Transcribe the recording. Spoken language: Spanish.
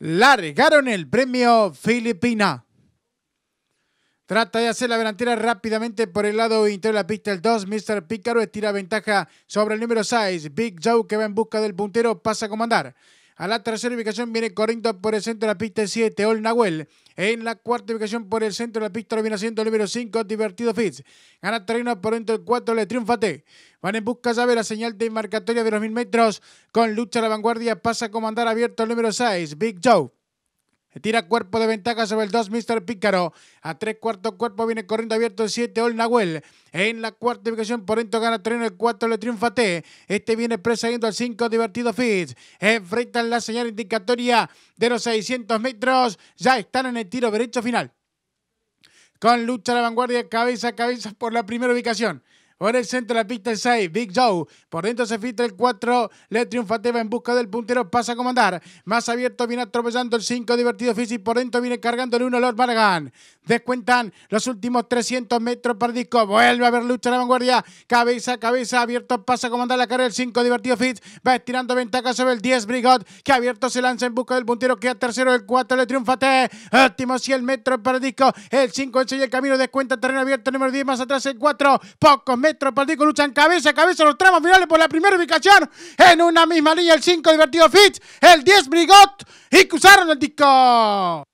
largaron el premio Filipina. Trata de hacer la delantera rápidamente por el lado interior de la pista. El 2, Mr. Picaro estira ventaja sobre el número 6. Big Joe que va en busca del puntero, pasa a comandar. A la tercera ubicación viene Corinto por el centro de la pista 7, Ol Nahuel. En la cuarta ubicación por el centro de la pista lo viene haciendo el número 5, Divertido Fitz. Gana terreno por dentro del 4, le triunfate. Van en busca llave la señal de marcatoria de los mil metros. Con lucha a la vanguardia pasa a comandar abierto el número 6, Big Joe. Tira cuerpo de ventaja sobre el 2, Mr. Pícaro. A tres cuartos cuerpo viene corriendo abierto el 7, Ol Nahuel. En la cuarta ubicación, por dentro gana terreno el 4, le triunfa T. Este viene persiguiendo al 5, divertido Fitz. Enfrentan la señal indicatoria de los 600 metros. Ya están en el tiro derecho final. Con lucha a la vanguardia, cabeza a cabeza por la primera ubicación. Ahora el centro de la pista el 6, Big Joe. Por dentro se filtra el 4, Le va en busca del puntero, pasa a comandar. Más abierto viene atropellando el 5, Divertido y Por dentro viene cargando el 1, Lord Bargan. Descuentan los últimos 300 metros para disco. Vuelve a haber lucha en la vanguardia. Cabeza, cabeza, abierto, pasa a comandar la carrera el 5, Divertido Fitz. Va estirando ventaja sobre el 10, Brigot. Que abierto se lanza en busca del puntero, queda tercero el 4, Le Triunfate. Óptimo, 100 metros para disco. El 5, enseña el camino, descuenta terreno abierto, número 10, más atrás el 4. Pocos metros metro. partido luchan cabeza a cabeza los tramos finales por la primera ubicación. En una misma línea el 5 divertido Fitz, el 10 Brigot y cruzaron el disco.